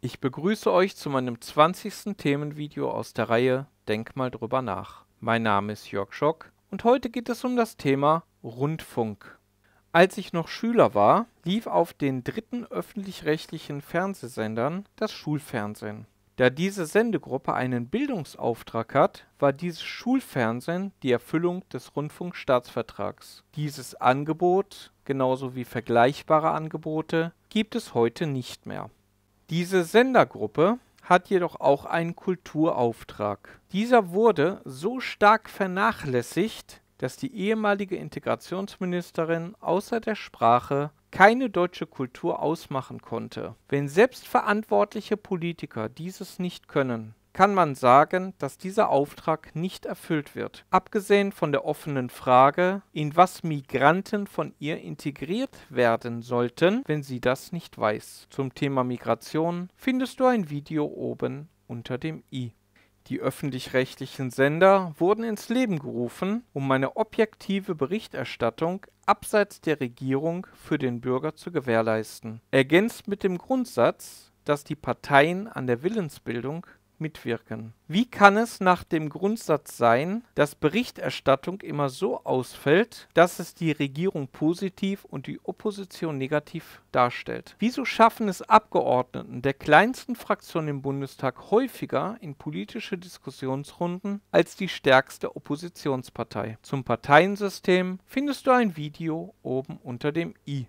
Ich begrüße euch zu meinem 20. Themenvideo aus der Reihe Denk mal drüber nach. Mein Name ist Jörg Schock und heute geht es um das Thema Rundfunk. Als ich noch Schüler war, lief auf den dritten öffentlich-rechtlichen Fernsehsendern das Schulfernsehen. Da diese Sendegruppe einen Bildungsauftrag hat, war dieses Schulfernsehen die Erfüllung des Rundfunkstaatsvertrags. Dieses Angebot, genauso wie vergleichbare Angebote, gibt es heute nicht mehr. Diese Sendergruppe hat jedoch auch einen Kulturauftrag. Dieser wurde so stark vernachlässigt, dass die ehemalige Integrationsministerin außer der Sprache keine deutsche Kultur ausmachen konnte. Wenn selbstverantwortliche Politiker dieses nicht können, kann man sagen, dass dieser Auftrag nicht erfüllt wird. Abgesehen von der offenen Frage, in was Migranten von ihr integriert werden sollten, wenn sie das nicht weiß. Zum Thema Migration findest du ein Video oben unter dem i. Die öffentlich-rechtlichen Sender wurden ins Leben gerufen, um eine objektive Berichterstattung abseits der Regierung für den Bürger zu gewährleisten. Ergänzt mit dem Grundsatz, dass die Parteien an der Willensbildung mitwirken. Wie kann es nach dem Grundsatz sein, dass Berichterstattung immer so ausfällt, dass es die Regierung positiv und die Opposition negativ darstellt? Wieso schaffen es Abgeordneten der kleinsten Fraktion im Bundestag häufiger in politische Diskussionsrunden als die stärkste Oppositionspartei? Zum Parteiensystem findest du ein Video oben unter dem i.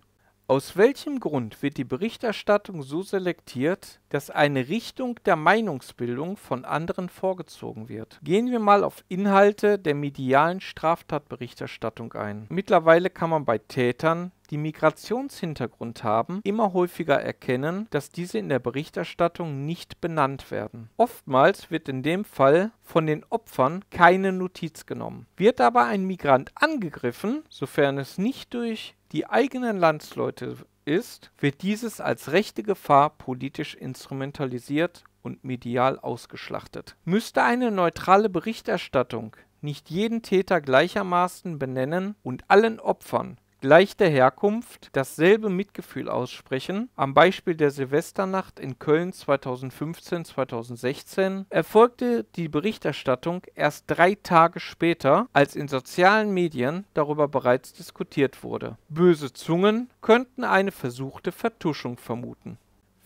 Aus welchem Grund wird die Berichterstattung so selektiert, dass eine Richtung der Meinungsbildung von anderen vorgezogen wird? Gehen wir mal auf Inhalte der medialen Straftatberichterstattung ein. Mittlerweile kann man bei Tätern, die Migrationshintergrund haben, immer häufiger erkennen, dass diese in der Berichterstattung nicht benannt werden. Oftmals wird in dem Fall von den Opfern keine Notiz genommen. Wird aber ein Migrant angegriffen, sofern es nicht durch die eigenen Landsleute ist, wird dieses als rechte Gefahr politisch instrumentalisiert und medial ausgeschlachtet. Müsste eine neutrale Berichterstattung nicht jeden Täter gleichermaßen benennen und allen Opfern gleich der Herkunft dasselbe Mitgefühl aussprechen, am Beispiel der Silvesternacht in Köln 2015-2016, erfolgte die Berichterstattung erst drei Tage später, als in sozialen Medien darüber bereits diskutiert wurde. Böse Zungen könnten eine versuchte Vertuschung vermuten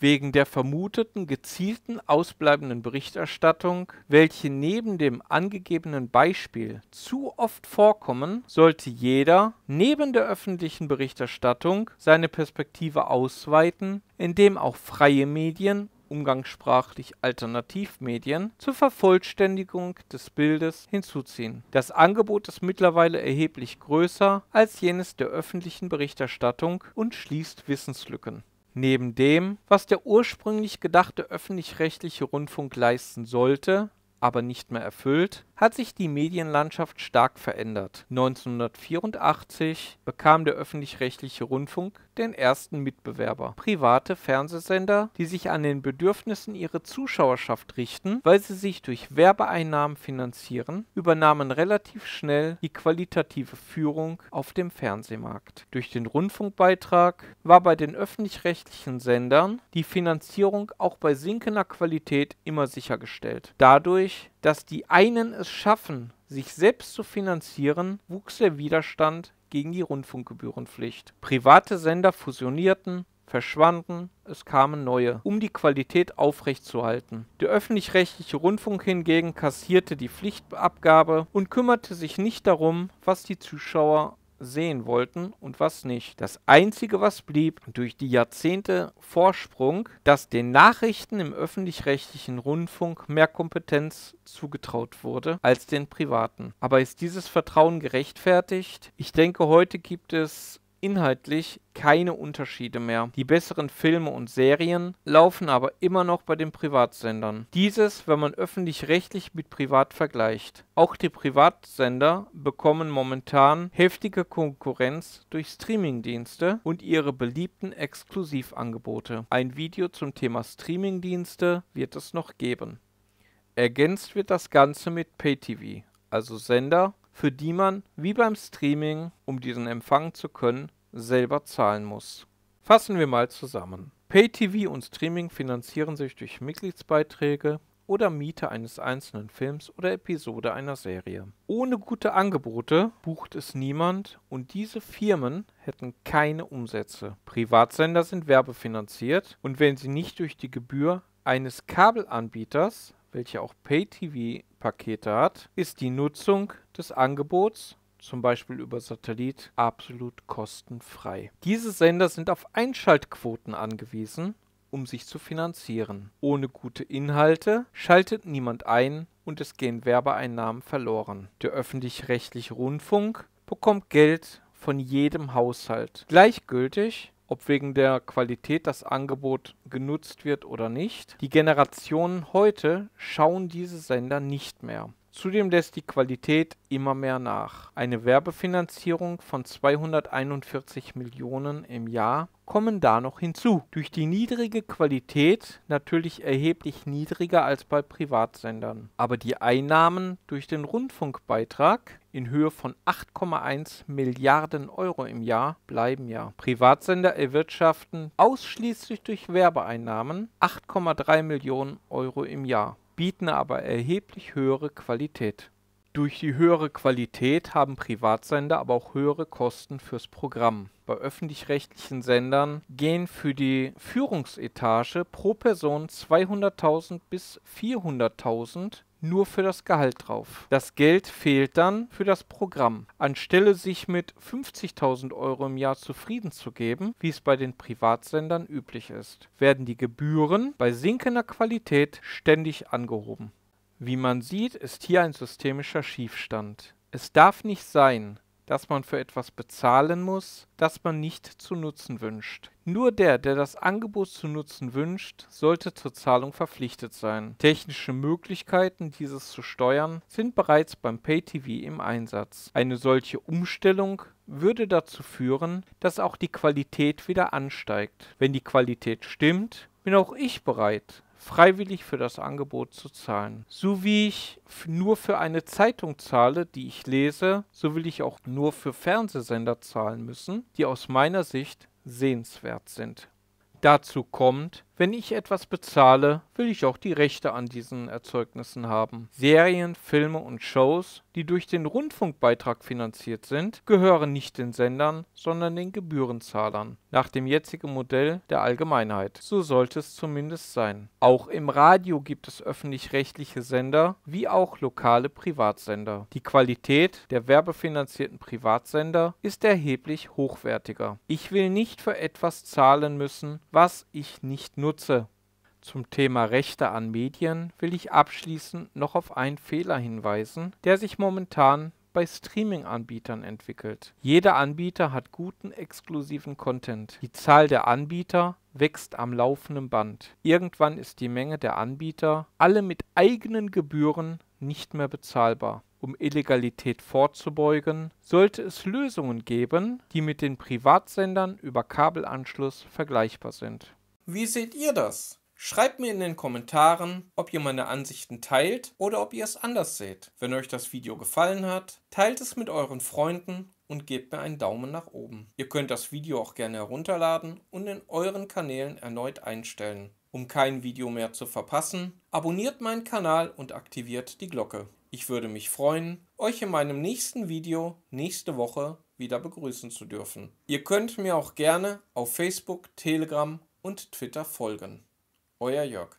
wegen der vermuteten gezielten ausbleibenden Berichterstattung, welche neben dem angegebenen Beispiel zu oft vorkommen, sollte jeder neben der öffentlichen Berichterstattung seine Perspektive ausweiten, indem auch freie Medien umgangssprachlich Alternativmedien, zur Vervollständigung des Bildes hinzuziehen. Das Angebot ist mittlerweile erheblich größer als jenes der öffentlichen Berichterstattung und schließt Wissenslücken neben dem, was der ursprünglich gedachte öffentlich-rechtliche Rundfunk leisten sollte, aber nicht mehr erfüllt hat sich die Medienlandschaft stark verändert. 1984 bekam der öffentlich-rechtliche Rundfunk den ersten Mitbewerber. Private Fernsehsender, die sich an den Bedürfnissen ihrer Zuschauerschaft richten, weil sie sich durch Werbeeinnahmen finanzieren, übernahmen relativ schnell die qualitative Führung auf dem Fernsehmarkt. Durch den Rundfunkbeitrag war bei den öffentlich-rechtlichen Sendern die Finanzierung auch bei sinkender Qualität immer sichergestellt. Dadurch dass die einen es schaffen, sich selbst zu finanzieren, wuchs der Widerstand gegen die Rundfunkgebührenpflicht. Private Sender fusionierten, verschwanden, es kamen neue, um die Qualität aufrechtzuerhalten. Der öffentlich-rechtliche Rundfunk hingegen kassierte die Pflichtabgabe und kümmerte sich nicht darum, was die Zuschauer sehen wollten und was nicht. Das Einzige, was blieb, durch die Jahrzehnte Vorsprung, dass den Nachrichten im öffentlich-rechtlichen Rundfunk mehr Kompetenz zugetraut wurde als den privaten. Aber ist dieses Vertrauen gerechtfertigt? Ich denke, heute gibt es inhaltlich keine Unterschiede mehr. Die besseren Filme und Serien laufen aber immer noch bei den Privatsendern. Dieses, wenn man öffentlich-rechtlich mit privat vergleicht. Auch die Privatsender bekommen momentan heftige Konkurrenz durch Streamingdienste und ihre beliebten Exklusivangebote. Ein Video zum Thema Streamingdienste wird es noch geben. Ergänzt wird das Ganze mit PayTV, also Sender für die man, wie beim Streaming, um diesen empfangen zu können, selber zahlen muss. Fassen wir mal zusammen. Pay-TV und Streaming finanzieren sich durch Mitgliedsbeiträge oder Miete eines einzelnen Films oder Episode einer Serie. Ohne gute Angebote bucht es niemand und diese Firmen hätten keine Umsätze. Privatsender sind werbefinanziert und wenn sie nicht durch die Gebühr eines Kabelanbieters, welche auch Pay-TV Pakete hat, ist die Nutzung des Angebots zum Beispiel über Satellit, absolut kostenfrei. Diese Sender sind auf Einschaltquoten angewiesen, um sich zu finanzieren. Ohne gute Inhalte schaltet niemand ein und es gehen Werbeeinnahmen verloren. Der öffentlich-rechtliche Rundfunk bekommt Geld von jedem Haushalt. Gleichgültig, ob wegen der Qualität das Angebot genutzt wird oder nicht. Die Generationen heute schauen diese Sender nicht mehr. Zudem lässt die Qualität immer mehr nach. Eine Werbefinanzierung von 241 Millionen im Jahr kommen da noch hinzu. Durch die niedrige Qualität natürlich erheblich niedriger als bei Privatsendern. Aber die Einnahmen durch den Rundfunkbeitrag in Höhe von 8,1 Milliarden Euro im Jahr bleiben ja. Privatsender erwirtschaften ausschließlich durch Werbeeinnahmen 8,3 Millionen Euro im Jahr bieten aber erheblich höhere Qualität. Durch die höhere Qualität haben Privatsender aber auch höhere Kosten fürs Programm. Bei öffentlich-rechtlichen Sendern gehen für die Führungsetage pro Person 200.000 bis 400.000 nur für das Gehalt drauf. Das Geld fehlt dann für das Programm. Anstelle sich mit 50.000 Euro im Jahr zufrieden zu geben, wie es bei den Privatsendern üblich ist, werden die Gebühren bei sinkender Qualität ständig angehoben. Wie man sieht, ist hier ein systemischer Schiefstand. Es darf nicht sein, dass man für etwas bezahlen muss, das man nicht zu nutzen wünscht. Nur der, der das Angebot zu nutzen wünscht, sollte zur Zahlung verpflichtet sein. Technische Möglichkeiten, dieses zu steuern, sind bereits beim PayTV im Einsatz. Eine solche Umstellung würde dazu führen, dass auch die Qualität wieder ansteigt. Wenn die Qualität stimmt, bin auch ich bereit, freiwillig für das Angebot zu zahlen. So wie ich nur für eine Zeitung zahle, die ich lese, so will ich auch nur für Fernsehsender zahlen müssen, die aus meiner Sicht sehenswert sind. Dazu kommt, wenn ich etwas bezahle, will ich auch die Rechte an diesen Erzeugnissen haben. Serien, Filme und Shows, die durch den Rundfunkbeitrag finanziert sind, gehören nicht den Sendern, sondern den Gebührenzahlern, nach dem jetzigen Modell der Allgemeinheit. So sollte es zumindest sein. Auch im Radio gibt es öffentlich-rechtliche Sender, wie auch lokale Privatsender. Die Qualität der werbefinanzierten Privatsender ist erheblich hochwertiger. Ich will nicht für etwas zahlen müssen, was ich nicht nutze. Zum Thema Rechte an Medien will ich abschließend noch auf einen Fehler hinweisen, der sich momentan bei Streaming-Anbietern entwickelt. Jeder Anbieter hat guten exklusiven Content. Die Zahl der Anbieter wächst am laufenden Band. Irgendwann ist die Menge der Anbieter, alle mit eigenen Gebühren, nicht mehr bezahlbar. Um Illegalität vorzubeugen, sollte es Lösungen geben, die mit den Privatsendern über Kabelanschluss vergleichbar sind. Wie seht ihr das? Schreibt mir in den Kommentaren, ob ihr meine Ansichten teilt oder ob ihr es anders seht. Wenn euch das Video gefallen hat, teilt es mit euren Freunden und gebt mir einen Daumen nach oben. Ihr könnt das Video auch gerne herunterladen und in euren Kanälen erneut einstellen. Um kein Video mehr zu verpassen, abonniert meinen Kanal und aktiviert die Glocke. Ich würde mich freuen, euch in meinem nächsten Video nächste Woche wieder begrüßen zu dürfen. Ihr könnt mir auch gerne auf Facebook, Telegram und Twitter folgen. Euer Jörg.